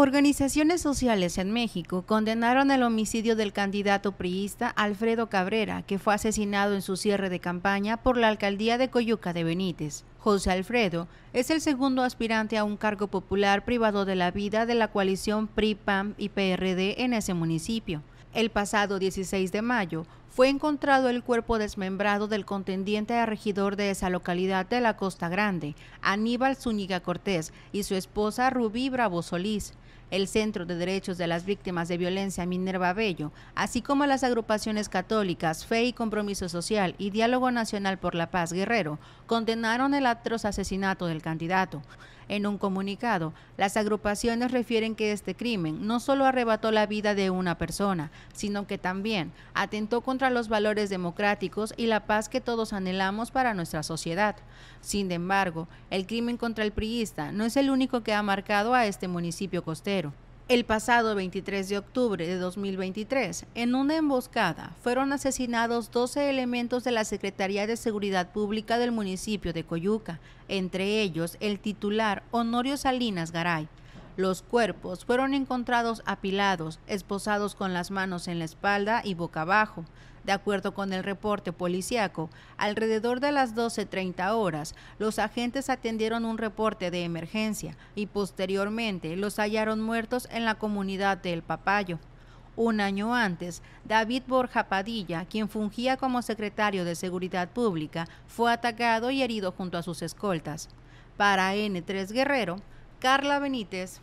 Organizaciones sociales en México condenaron el homicidio del candidato priista Alfredo Cabrera, que fue asesinado en su cierre de campaña por la alcaldía de Coyuca de Benítez. José Alfredo es el segundo aspirante a un cargo popular privado de la vida de la coalición PRI, pam y PRD en ese municipio. El pasado 16 de mayo fue encontrado el cuerpo desmembrado del contendiente a regidor de esa localidad de la Costa Grande, Aníbal Zúñiga Cortés, y su esposa Rubí Bravo Solís. El Centro de Derechos de las Víctimas de Violencia Minerva Bello, así como las agrupaciones católicas Fe y Compromiso Social y Diálogo Nacional por la Paz Guerrero, condenaron el atroz asesinato del candidato. En un comunicado, las agrupaciones refieren que este crimen no solo arrebató la vida de una persona, sino que también atentó contra los valores democráticos y la paz que todos anhelamos para nuestra sociedad. Sin embargo, el crimen contra el priista no es el único que ha marcado a este municipio costero. El pasado 23 de octubre de 2023, en una emboscada, fueron asesinados 12 elementos de la Secretaría de Seguridad Pública del municipio de Coyuca, entre ellos el titular Honorio Salinas Garay. Los cuerpos fueron encontrados apilados, esposados con las manos en la espalda y boca abajo. De acuerdo con el reporte policiaco. alrededor de las 12.30 horas, los agentes atendieron un reporte de emergencia y posteriormente los hallaron muertos en la comunidad del Papayo. Un año antes, David Borja Padilla, quien fungía como secretario de Seguridad Pública, fue atacado y herido junto a sus escoltas. Para N3 Guerrero, Carla Benítez,